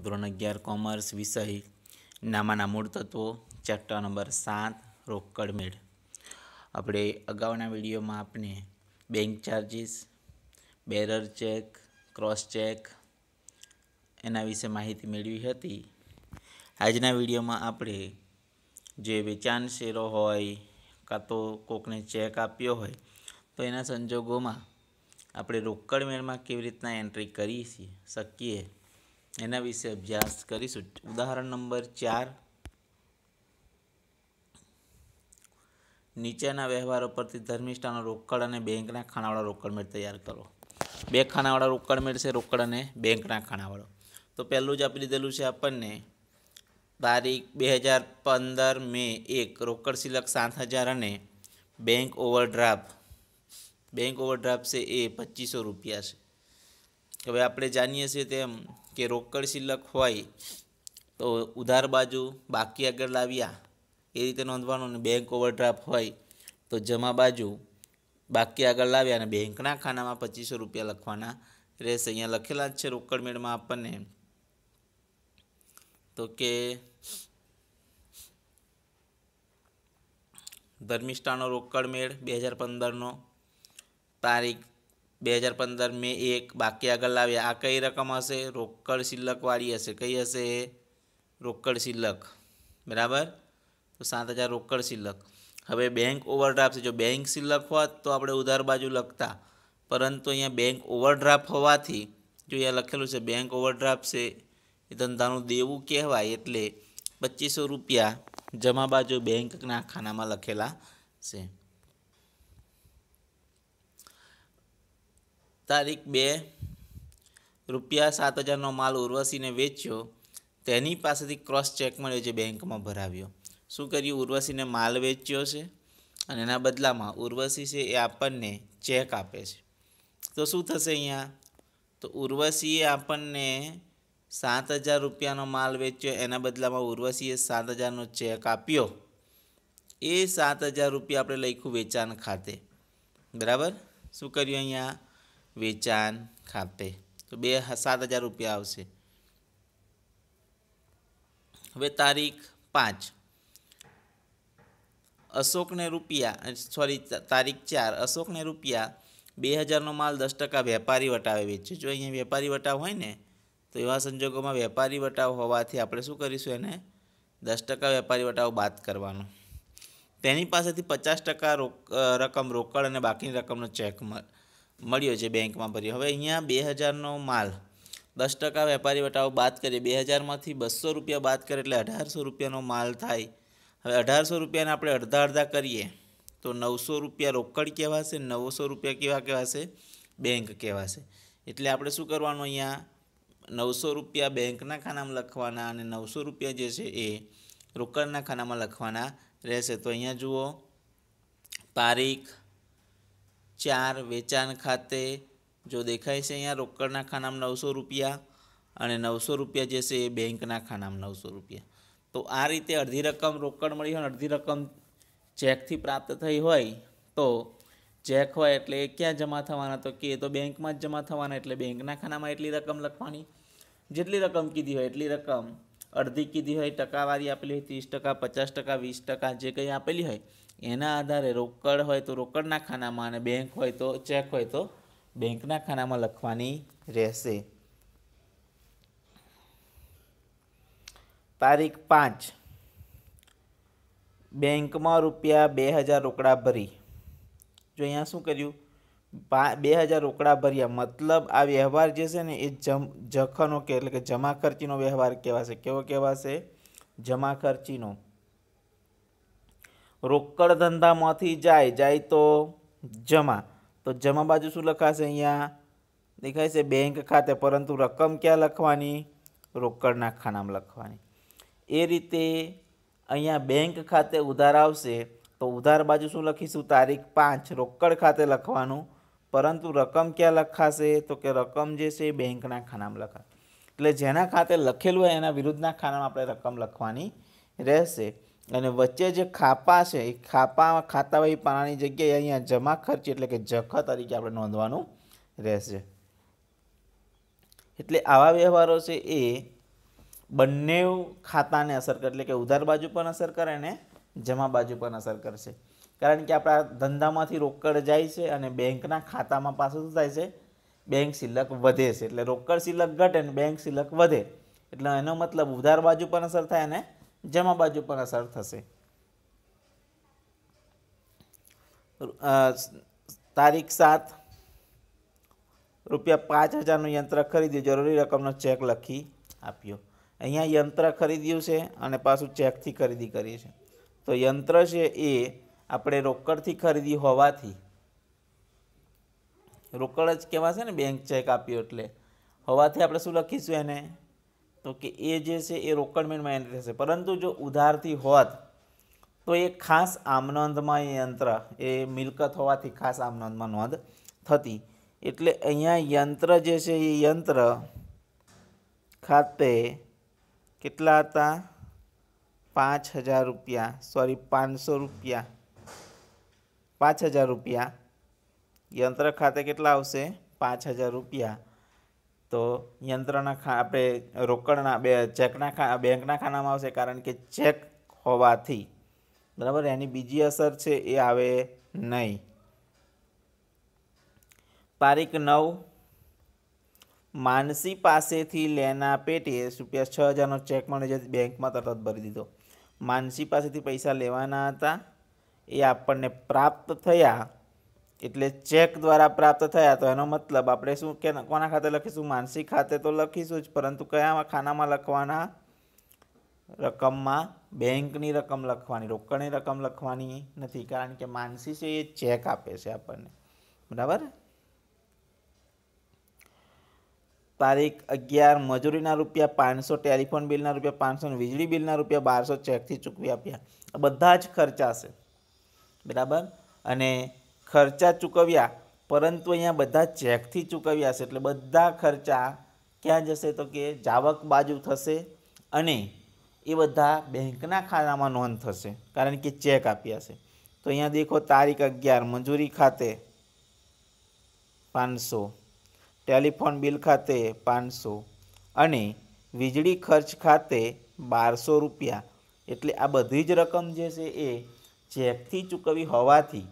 ધોરણ અગિયાર કોમર્સ વિષય નામાના મૂળ તત્વો ચેપ્ટર નંબર સાત રોકડ મેળ આપણે અગાઉના વિડીયોમાં આપણે bank charges bearer cheque cross cheque એના વિશે માહિતી મેળવી હતી આજના વિડીયોમાં આપણે જે વેચાણ શેરો હોય કાં તો કોકને ચેક આપ્યો હોય તો એના સંજોગોમાં આપણે રોકડ મેળમાં કેવી રીતના એન્ટ્રી કરી શકીએ એના વિશે અભ્યાસ કરીશું ઉદાહરણ નંબર ચાર નીચેના વ્યવહારો પરથી ધર્મિષ્ઠાના રોકડ અને બેંકના ખાનાવાળા રોકડમેળ તૈયાર કરો બે ખાનાવાળા રોકડમેળ છે રોકડ અને બેંકના ખાનાવાળો તો પહેલું જ આપી દીધેલું છે આપણને તારીખ બે હજાર પંદર મે એક રોકડ સિલક સાત હજાર અને બેંક ઓવરડ્રાફ્ટ બેંક ઓવરડ્રાફ્ટ છે એ પચીસો રૂપિયા છે હવે આપણે જાણીએ છીએ તેમ કે રોકડ શિલ્લક હોય તો ઉધાર બાજુ બાકી આગળ લાવ્યા એ રીતે નોંધવાનું અને બેંક ઓવરડ્રાફ્ટ હોય તો જમા બાજુ બાકી આગળ લાવ્યા અને બેંકના ખાનામાં પચીસો રૂપિયા લખવાના રહેશે અહીંયા લખેલા જ છે રોકડ મેળમાં આપણને તો કે ધર્મિષ્ઠાનો રોકડ મેળ બે હજાર પંદરનો તારીખ બે હજાર પંદર મે એક બાકી આગળ લાવ્યા આ કઈ રકમ હશે રોકડ શિલ્લકવાળી હશે કઈ હશે રોકડ શિલ્લક બરાબર તો સાત હજાર રોકડ શિલ્લક હવે બેંક ઓવરડ્રાફ્ટ છે જો બેંક શિલ્લક હોત તો આપણે ઉધાર બાજુ લખતા પરંતુ અહીંયા બેંક ઓવરડ્રાફ્ટ હોવાથી જો અહીંયા લખેલું છે બેંક ઓવરડ્રાફ્ટ છે એ ધંધાનું દેવું કહેવાય એટલે પચીસો રૂપિયા જમા બાજુ બેંકના ખાનામાં લખેલા છે તારીખ બે રૂપિયા સાત હજારનો માલ ઉર્વશીને વેચ્યો તેની પાસેથી ક્રોસ ચેક મળ્યો જે બેંકમાં ભરાવ્યો શું કર્યું ઉર્વશીને માલ વેચ્યો છે અને એના બદલામાં ઉર્વશી છે એ આપણને ચેક આપે છે તો શું થશે અહીંયા તો ઉર્વશીએ આપણને સાત હજાર રૂપિયાનો માલ વેચ્યો એના બદલામાં ઉર્વશીએ સાત હજારનો ચેક આપ્યો એ સાત હજાર રૂપિયા આપણે લખ્યું વેચાણ ખાતે બરાબર શું કર્યું અહીંયા વેચાણ ખાતે તો બે સાત હજાર રૂપિયા આવશે હવે તારીખ પાંચ અશોકને રૂપિયા સોરી તારીખ ચાર અશોકને રૂપિયા બે હજારનો માલ દસ ટકા વેપારી વટાવે વેચે જો અહીંયા વેપારી વટાવ હોય ને તો એવા સંજોગોમાં વેપારી વટાવ હોવાથી આપણે શું કરીશું એને દસ ટકા વેપારી વટાવ બાદ કરવાનો તેની પાસેથી પચાસ ટકા રોક રકમ રોકડ અને બાકીની રકમનો ચેક મળે મળ્યો છે બેંકમાં ભર્યો હવે અહીંયા બે હજારનો માલ દસ ટકા વેપારી વટાવ બાદ કરીએ બે હજારમાંથી બસો રૂપિયા બાદ કરે એટલે અઢારસો રૂપિયાનો માલ થાય હવે અઢારસો રૂપિયાને આપણે અડધા અડધા કરીએ તો નવસો રૂપિયા રોકડ કહેવાશે નવસો રૂપિયા કેવા કહેવાશે બેંક કહેવાશે એટલે આપણે શું કરવાનું અહીંયા નવસો રૂપિયા બેંકના ખાનામાં લખવાના અને નવસો રૂપિયા જે છે એ રોકડના ખાનામાં લખવાના રહેશે તો અહીંયા જુઓ તારીખ ચાર વેચાણ ખાતે જો દેખાય છે અહીંયા રોકડના ખાનામાં નવસો રૂપિયા અને નવસો રૂપિયા જે છે એ બેંકના ખાનામાં નવસો રૂપિયા તો આ રીતે અડધી રકમ રોકડ મળી હોય અડધી રકમ ચેકથી પ્રાપ્ત થઈ હોય તો ચેક હોય એટલે એ ક્યાં જમા થવાના તો કે તો બેંકમાં જ જમા થવાના એટલે બેંકના ખાનામાં એટલી રકમ લખવાની જેટલી રકમ કીધી હોય એટલી રકમ અડધી કીધી હોય ટકાવારી આપેલી હોય ત્રીસ ટકા પચાસ ટકા વીસ ટકા જે કંઈ આપેલી હોય એના આધારે રોકડ હોય તો રોકડના ખાનામાં અને બેંક હોય તો ચેક હોય તો બેંકના ખાનામાં લખવાની રહેશે તારીખ પાંચ બેંકમાં રૂપિયા બે હજાર રોકડા ભરી જો અહીંયા શું કર્યું બે હજાર રોકડા ભર્યા મતલબ આ વ્યવહાર જે છે ને એ જમ જખનો કે એટલે કે જમા ખર્ચીનો વ્યવહાર કહેવાશે કેવો કહેવાશે જમા ખર્ચીનો રોકડ ધંધામાંથી જાય જાય તો જમા તો જમા બાજુ શું લખાશે અહીંયા દેખાય છે બેંક ખાતે પરંતુ રકમ ક્યાં લખવાની રોકડના ખાનામ લખવાની એ રીતે અહીંયા બેંક ખાતે ઉધાર આવશે તો ઉધાર બાજુ શું લખીશું તારીખ પાંચ રોકડ ખાતે લખવાનું પરંતુ રકમ ક્યાં લખાશે તો કે રકમ જે છે એ બેંકના ખાનામ લખાશે એટલે જેના ખાતે લખેલું હોય એના વિરુદ્ધના ખાનામાં આપણે રકમ લખવાની રહેશે અને વચ્ચે જે ખાપા છે એ ખાપા ખાતાવાળી પાનાની જગ્યાએ અહીંયા જમા ખર્ચ એટલે કે જખ તરીકે આપણે નોંધવાનું રહેશે એટલે આવા વ્યવહારો છે એ બંને ખાતાને અસર કરે એટલે કે ઉધાર બાજુ પણ અસર કરે અને જમા બાજુ પણ અસર કરશે કારણ કે આપણા ધંધામાંથી રોકડ જાય છે અને બેંકના ખાતામાં પાછું શું થાય છે બેંક સિલક વધે છે એટલે રોકડ સિલક ઘટે ને બેંક સિલક વધે એટલે એનો મતલબ ઉધાર બાજુ પણ અસર થાય અને જમા બાજુ પર અસર થશે તારીખ સાત રૂપિયા પાંચ હજારનું યંત્ર ખરીદ્યું જરૂરી રકમનો ચેક લખી આપ્યો અહીંયા યંત્ર ખરીદ્યું છે અને પાછું ચેકથી ખરીદી કરી છે તો યંત્ર છે એ આપણે રોકડથી ખરીદી હોવાથી રોકડ જ કહેવાશે ને બેંક ચેક આપ્યો એટલે હોવાથી આપણે શું લખીશું એને તો કે એ જે છે એ રોકડમેનમાં એન્ટ્રી થશે પરંતુ જો ઉધારથી હોત તો એ ખાસ આમનોંધમાં એ યંત્ર એ મિલકત હોવાથી ખાસ આમનોંધમાં નોંધ થતી એટલે અહીંયા યંત્ર જે છે એ યંત્ર ખાતે કેટલા હતા પાંચ હજાર રૂપિયા સોરી પાંચસો રૂપિયા પાંચ હજાર રૂપિયા યંત્ર ખાતે કેટલા આવશે પાંચ હજાર રૂપિયા તો યંત્રના ખા આપણે રોકડના બે ચેકના ખા બેંકના ખાનામાં આવશે કારણ કે ચેક હોવાથી બરાબર એની બીજી અસર છે એ આવે નહીં તારીખ નવ માનસી પાસેથી લેના પેટે રૂપિયા છ હજારનો ચેક મને છે બેંકમાં તરત ભરી દીધો માનસી પાસેથી પૈસા લેવાના હતા એ આપણને પ્રાપ્ત થયા એટલે ચેક દ્વારા પ્રાપ્ત થયા તો એનો મતલબ આપણે શું કે કોના ખાતે લખીશું માનસિક ખાતે તો લખીશું જ પરંતુ કયા ખાનામાં લખવાના રકમમાં બેંકની રકમ લખવાની રોકડની રકમ લખવાની નથી કારણ કે માનસી છે એ ચેક આપે છે આપણને બરાબર તારીખ અગિયાર મજૂરીના રૂપિયા પાંચસો ટેલિફોન બિલના રૂપિયા પાંચસો વીજળી બિલના રૂપિયા બારસો ચેકથી ચૂકવી આપ્યા બધા જ ખર્ચા છે બરાબર અને ખર્ચા ચૂકવ્યા પરંતુ અહીંયા બધા ચેકથી ચૂકવ્યા છે એટલે બધા ખર્ચા ક્યાં જશે તો કે જાવક બાજુ થશે અને એ બધા બેંકના ખાતામાં નોંધ થશે કારણ કે ચેક આપ્યા છે તો અહીંયા દેખો તારીખ અગિયાર મંજૂરી ખાતે પાંચસો ટેલિફોન બિલ ખાતે પાંચસો અને વીજળી ખર્ચ ખાતે બારસો રૂપિયા એટલે આ બધી જ રકમ જે છે એ ચેકથી ચૂકવી હોવાથી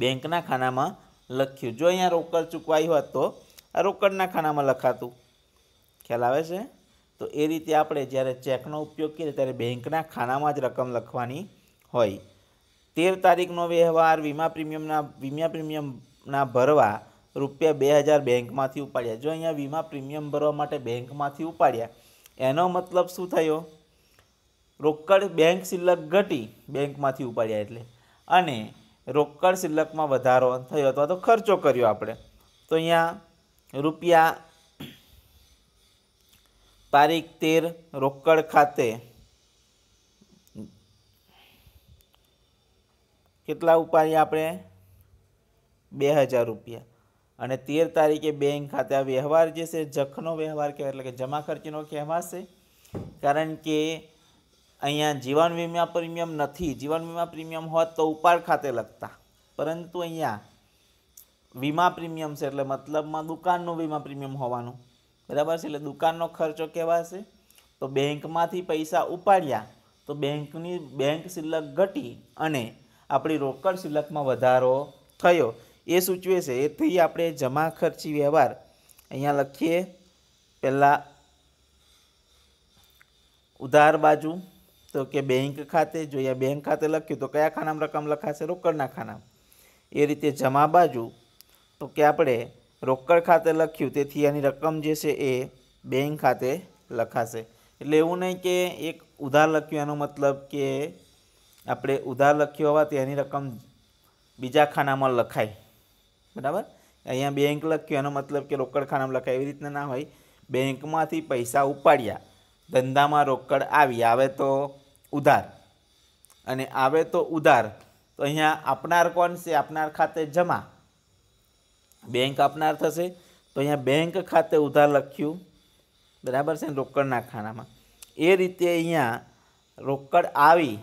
બેંકના ખાનામાં લખ્યું જો અહીંયા રોકડ ચૂકવાઈ હોત તો આ રોકડના ખાનામાં લખાતું ખ્યાલ આવે છે તો એ રીતે આપણે જ્યારે ચેકનો ઉપયોગ કરીએ ત્યારે બેંકના ખાનામાં જ રકમ લખવાની હોય તેર તારીખનો વ્યવહાર વીમા પ્રીમિયમના વીમા પ્રીમિયમના ભરવા રૂપિયા બે હજાર બેંકમાંથી ઉપાડ્યા જો અહીંયા વીમા પ્રીમિયમ ભરવા માટે બેંકમાંથી ઉપાડ્યા એનો મતલબ શું થયો રોકડ બેંક સિલક ઘટી બેંકમાંથી ઉપાડ્યા એટલે અને રોકડ શિલ્લકમાં વધારો થયો અથવા તો ખર્ચો કર્યો આપણે તો અહીંયા રૂપિયા તારીખ તેર રોકડ ખાતે કેટલા ઉપાડ્યા આપણે બે હજાર રૂપિયા અને તેર તારીખે બેંક ખાતે આ વ્યવહાર જે છે જખનો વ્યવહાર કહેવાય એટલે કે જમા ખર્ચીનો કહેવાશે કારણ કે અહીંયા જીવન વીમા પ્રીમિયમ નથી જીવન વીમા પ્રીમિયમ હોત તો ઉપાડ ખાતે લખતા પરંતુ અહીંયા વીમા પ્રીમિયમ છે એટલે મતલબમાં દુકાનનો વીમા પ્રીમિયમ હોવાનું બરાબર છે એટલે દુકાનનો ખર્ચો કહેવાશે તો બેંકમાંથી પૈસા ઉપાડ્યા તો બેંકની બેંક સિલક ઘટી અને આપણી રોકડ સિલકમાં વધારો થયો એ સૂચવે છે એથી આપણે જમા ખર્ચી વ્યવહાર અહીંયા લખીએ પહેલાં ઉધાર બાજુ તો કે બેંક ખાતે જો અહીંયા બેંક ખાતે લખ્યું તો કયા ખાનામાં રકમ લખાશે રોકડના ખાનામાં એ રીતે જમા બાજુ તો કે આપણે રોકડ ખાતે લખ્યું તેથી એની રકમ જે છે એ બેંક ખાતે લખાશે એટલે એવું નહીં કે એક ઉધાર લખ્યું એનો મતલબ કે આપણે ઉધાર લખ્યું હોવાથી એની રકમ બીજા ખાનામાં લખાય બરાબર અહીંયા બેંક લખ્યું એનો મતલબ કે રોકડ ખાનામાં લખાય એવી રીતના ના હોય બેંકમાંથી પૈસા ઉપાડ્યા ધંધામાં રોકડ આવી આવે તો ઉધાર અને આવે તો ઉધાર તો અહીંયા આપનાર કોણ છે આપનાર ખાતે જમા બેંક આપનાર થશે તો અહીંયા બેંક ખાતે ઉધાર લખ્યું બરાબર છે રોકડના ખાનામાં એ રીતે અહીંયા રોકડ આવી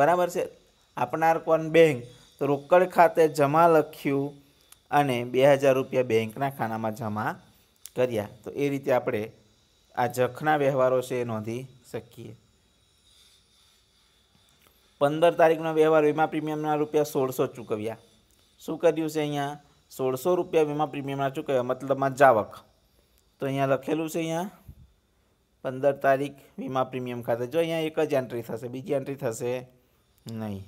બરાબર છે આપનાર કોણ બેંક તો રોકડ ખાતે જમા લખ્યું અને બે હજાર રૂપિયા બેંકના ખાનામાં જમા કર્યા તો એ રીતે આપણે આ જખના વ્યવહારો છે એ નોંધી શકીએ પંદર તારીખનો વ્યવહાર વીમા પ્રીમિયમના રૂપિયા સોળસો ચૂકવ્યા શું કર્યું છે અહીંયા સોળસો રૂપિયા વીમા પ્રીમિયમના ચૂકવ્યા મતલબમાં જાવક તો અહીંયા લખેલું છે અહીંયા પંદર તારીખ વીમા પ્રીમિયમ ખાતે જો અહીંયા એક જ એન્ટ્રી થશે બીજી એન્ટ્રી થશે નહીં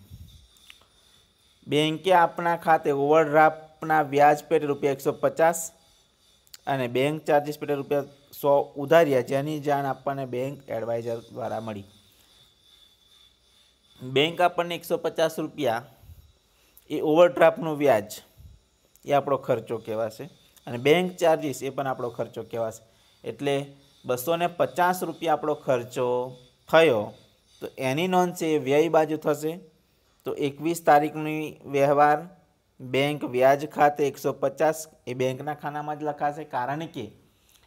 બેન્કે આપણા ખાતે ઓવરડ્રાફ્ટના વ્યાજ પેટે રૂપિયા એકસો પચાસ અને બેંક ચાર્જિસ પેટે રૂપિયા સો ઉધાર્યા જેની જાણ આપણને બેંક એડવાઇઝર દ્વારા મળી બેંક આપણને એકસો પચાસ રૂપિયા એ ઓવરડ્રાફ્ટનું વ્યાજ એ આપણો ખર્ચો કહેવાશે અને બેંક ચાર્જિસ એ પણ આપણો ખર્ચો કહેવાશે એટલે બસો પચાસ રૂપિયા આપણો ખર્ચો થયો તો એની નોંધ છે એ વ્યય બાજુ થશે તો એકવીસ તારીખની વ્યવહાર બેંક વ્યાજ ખાતે એકસો પચાસ એ બેંકના ખાનામાં જ લખાશે કારણ કે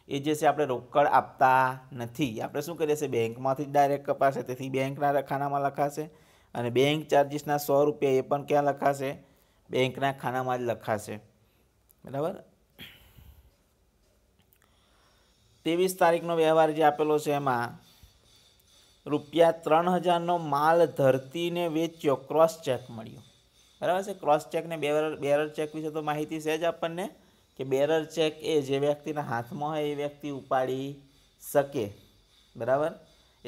એ જે છે આપણે રોકડ આપતા નથી આપણે શું કરીએ છીએ બેંકમાંથી જ ડાયરેક્ટ કપાશે તેથી બેંકના ખાનામાં લખાશે અને બેંક ચાર્જિસના સો રૂપિયા એ પણ ક્યાં લખાશે બેંકના ખાનામાં જ લખાશે બરાબર ત્રેવીસ તારીખનો વ્યવહાર જે આપેલો છે એમાં રૂપિયા ત્રણ હજારનો માલ ધરતીને વેચ્યો ક્રોસ ચેક મળ્યો બરાબર છે ક્રોસ ચેક ને બેરર બેરર ચેક વિશે તો માહિતી છે જ આપણને કે બેરર ચેક એ જે વ્યક્તિના હાથમાં હોય એ વ્યક્તિ ઉપાડી શકે બરાબર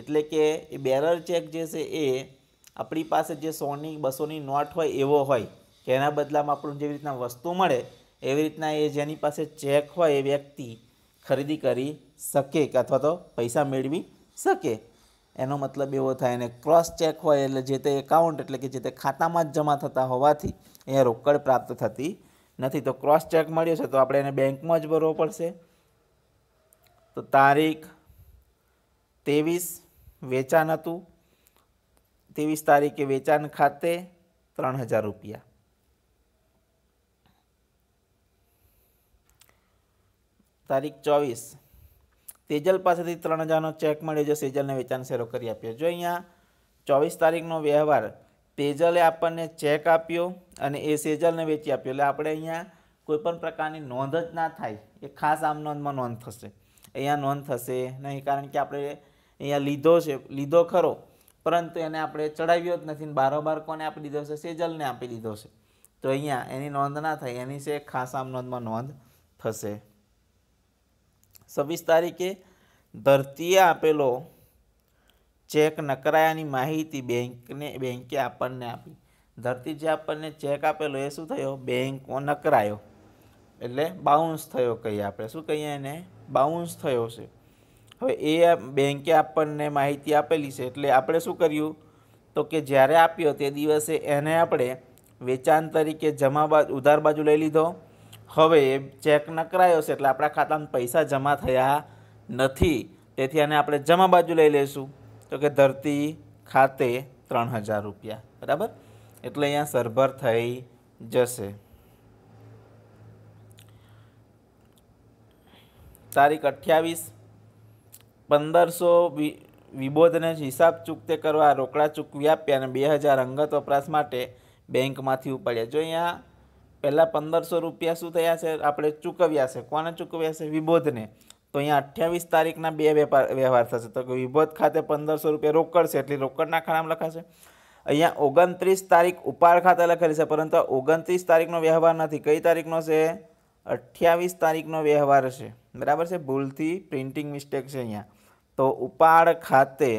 એટલે કે એ બેરર ચેક જે છે એ આપણી પાસે જે સોની બસોની નોટ હોય એવો હોય કે એના બદલામાં આપણને જેવી રીતના વસ્તુ મળે એવી રીતના એ જેની પાસે ચેક હોય એ વ્યક્તિ ખરીદી કરી શકે કે અથવા તો પૈસા મેળવી શકે એનો મતલબ એવો થાય અને ક્રોસ ચેક હોય એટલે જે તે એકાઉન્ટ એટલે કે જે તે ખાતામાં જ જમા થતા હોવાથી એ રોકડ પ્રાપ્ત થતી નથી તો ક્રોસ ચેક મળ્યો છે તો આપણે એને બેંકમાં જ ભરવો પડશે તો તારીખ ત્રેવીસ વેચાણ હતું ત્રેવીસ તારીખે વેચાણ ખાતે ત્રણ હજાર રૂપિયા તારીખ ચોવીસ તેજલ પાસેથી ત્રણ હજારનો ચેક મળ્યો જો સેજલને વેચાણ શેરો કરી આપ્યો જો અહીંયા ચોવીસ તારીખનો વ્યવહાર તેજલે આપણને ચેક આપ્યો અને એ સેજલને વેચી આપ્યો એટલે આપણે અહીંયા કોઈપણ પ્રકારની નોંધ જ ના થાય એ ખાસ આમ નોંધમાં નોંધ થશે અહીંયા નોંધ થશે નહીં કારણ કે આપણે અહીંયા લીધો છે લીધો ખરો પરંતુ એને આપણે ચડાવ્યો જ નથી બારોબાર કોને આપી દીધો છે સેજલને આપી દીધો છે તો અહીંયા એની નોંધ ના થાય એની છે ખાસ આમ નોંધમાં નોંધ થશે છવ્વીસ તારીખે ધરતીએ આપેલો ચેક નકરાયાની માહિતી બેંકને બેંકે આપણને આપી ધરતી જે આપણને ચેક આપેલો એ શું થયો બેંક નકરાયો એટલે બાઉન્સ થયો કહીએ આપણે શું કહીએ એને બાઉન્સ થયો છે હવે એ બેન્કે આપણને માહિતી આપેલી છે એટલે આપણે શું કર્યું તો કે જ્યારે આપ્યો તે દિવસે એને આપણે વેચાણ તરીકે જમા બાજુ ઉધાર બાજુ લઈ લીધો હવે ચેક નકરાયો છે એટલે આપણા ખાતામાં પૈસા જમા થયા નથી તેથી આને આપણે જમા બાજુ લઈ લઈશું તો કે ધરતી ખાતે ત્રણ હજાર રૂપિયા બરાબર એટલે અહીંયા સરભર થઈ જશે તારીખ અઠ્યાવીસ પંદરસો વિબોધને હિસાબ ચૂકતે કરવા રોકડા ચૂકવી આપ્યા અને બે હજાર અંગત વપરાશ માટે બેંકમાંથી ઉપાડ્યા જો અહીંયા પહેલાં પંદરસો રૂપિયા શું થયા છે આપણે ચૂકવ્યા છે કોને ચૂકવ્યા છે વિબોધને તો અહીંયા અઠ્યાવીસ તારીખના બે વેપાર વ્યવહાર થશે તો કે વિભોત ખાતે પંદરસો રૂપિયા રોકડ છે એટલે રોકડના ખાનામાં લખાશે અહીંયા ઓગણત્રીસ તારીખ ઉપાડ ખાતે લખેલી છે પરંતુ ઓગણત્રીસ તારીખનો વ્યવહાર નથી કઈ તારીખનો છે અઠ્યાવીસ તારીખનો વ્યવહાર છે બરાબર છે ભૂલથી પ્રિન્ટિંગ મિસ્ટેક છે અહીંયા તો ઉપાડ ખાતે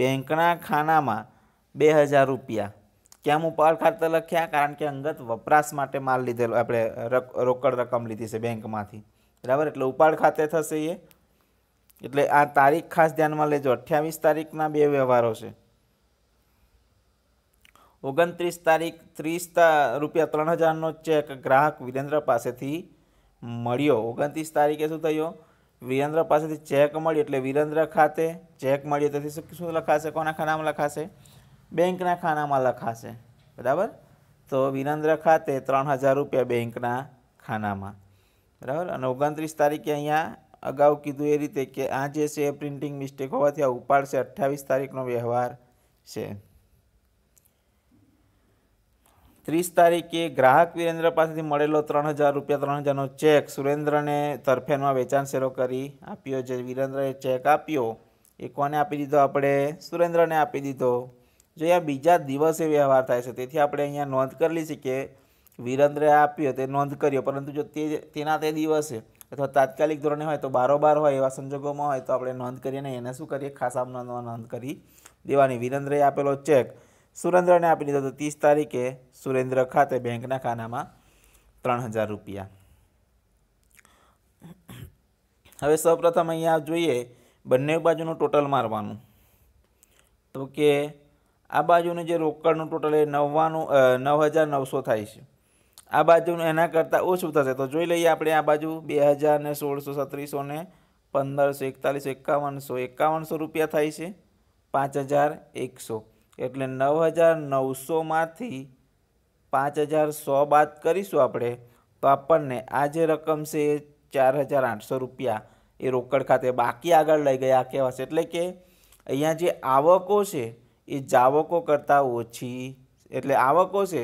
બેંકના ખાનામાં બે હજાર રૂપિયા કેમ ઉપાડ ખાતે લખ્યા કારણ કે અંગત વપરાશ માટે માલ લીધેલો આપણે રોકડ રકમ લીધી છે બેંકમાંથી બરાબર એટલે ઉપાડ ખાતે થશે એ એટલે આ તારીખ ખાસ ધ્યાનમાં લેજો અઠ્યાવીસ તારીખના બે વ્યવહારો છે ઓગણત્રીસ તારીખ ત્રીસ રૂપિયા ત્રણ હજારનો ચેક ગ્રાહક વિરેન્દ્ર પાસેથી મળ્યો ઓગણત્રીસ તારીખે શું થયું વીરેન્દ્ર પાસેથી ચેક મળી એટલે વિરેન્દ્ર ખાતે ચેક મળી તેથી શું શું લખાશે કોના ખાનામાં લખાશે બેંકના ખાનામાં લખાશે બરાબર તો વિરેન્દ્ર ખાતે ત્રણ હજાર રૂપિયા બેંકના ખાનામાં બરાબર અને ઓગણત્રીસ તારીખે અહીંયા અગાઉ કીધું એ રીતે કે આ જે છે પ્રિન્ટિંગ મિસ્ટેક હોવાથી આ ઉપાડશે અઠ્ઠાવીસ તારીખનો વ્યવહાર છે ત્રીસ તારીખે ગ્રાહક વીરેન્દ્ર પાસેથી મળેલો ત્રણ હજાર રૂપિયા ત્રણ હજારનો ચેક સુરેન્દ્રને તરફેણમાં વેચાણ શેરો કરી આપ્યો જે વીરેન્દ્રએ ચેક આપ્યો એ કોને આપી દીધો આપણે સુરેન્દ્રને આપી દીધો જો અહીંયા બીજા દિવસે વ્યવહાર થાય છે તેથી આપણે અહીંયા નોંધ કરી લઈશું કે વીરેન્દ્રએ આપ્યો તે નોંધ કર્યો પરંતુ જો તે તેના તે દિવસે અથવા તાત્કાલિક ધોરણે હોય તો બારોબાર હોય એવા સંજોગોમાં હોય તો આપણે નોંધ કરીએ અને એને શું કરીએ ખાસ આમના નોંધ કરી દેવાની વીરેન્દ્રએ આપેલો ચેક સુરેન્દ્રને આપી દીધો હતો ત્રીસ તારીખે સુરેન્દ્ર ખાતે બેંકના ખાનામાં ત્રણ હજાર રૂપિયા હવે સૌપ્રથમ અહીંયા જોઈએ બંને બાજુનું ટોટલ મારવાનું તો કે આ બાજુનું જે રોકડનું ટોટલ એ નવ્વાણું નવ હજાર નવસો થાય છે આ બાજુનું એના કરતાં ઓછું થશે તો જોઈ લઈએ આપણે આ બાજુ બે હજાર ને સોળસો સત્રીસો ને પંદરસો એકતાલીસો એકાવનસો એકાવનસો રૂપિયા થાય છે પાંચ હજાર એકસો એટલે નવ હજાર નવસોમાંથી પાંચ હજાર સો બાદ કરીશું આપણે તો આપણને આ જે રકમ છે એ ચાર હજાર આઠસો રૂપિયા એ રોકડ ખાતે બાકી આગળ લઈ ગયા કહેવાશે એટલે કે અહીંયા જે આવકો છે એ જાવકો કરતાં ઓછી એટલે આવકો છે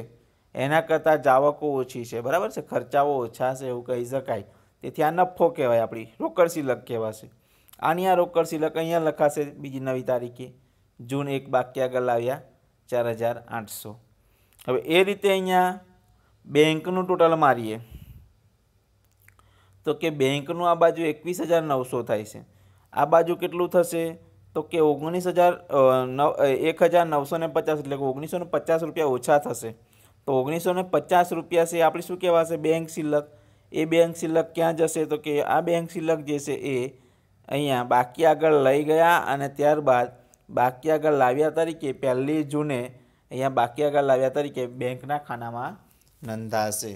એના કરતાં જાવકો ઓછી છે બરાબર છે ખર્ચાઓ ઓછા છે એવું કહી શકાય તેથી આ નફો કહેવાય આપણી રોકડ શિલક કહેવાશે આની આ રોકડ શિલક અહીંયા લખાશે બીજી નવી તારીખે જૂન એક બાકી આગળ લાવ્યા ચાર હજાર આઠસો હવે એ રીતે અહીંયા બેંકનું ટોટલ મારીએ તો કે બેંકનું આ બાજુ એકવીસ હજાર નવસો થાય છે આ બાજુ કેટલું થશે તો કે ઓગણીસ હજાર નવ એક હજાર નવસો ને પચાસ એટલે કે ઓગણીસો ને પચાસ રૂપિયા ઓછા થશે તો ઓગણીસો ને પચાસ રૂપિયા છે આપણી શું કહેવાશે બેંક સિલક એ બેંક સિલક ક્યાં જશે તો કે આ બેંક સિલક જે છે એ અહીંયા બાકી આગળ લઈ ગયા અને ત્યારબાદ બાકી આગળ લાવ્યા તરીકે પહેલી જૂને અહીંયા બાકી આગળ લાવ્યા તરીકે બેંકના ખાનામાં નોંધાશે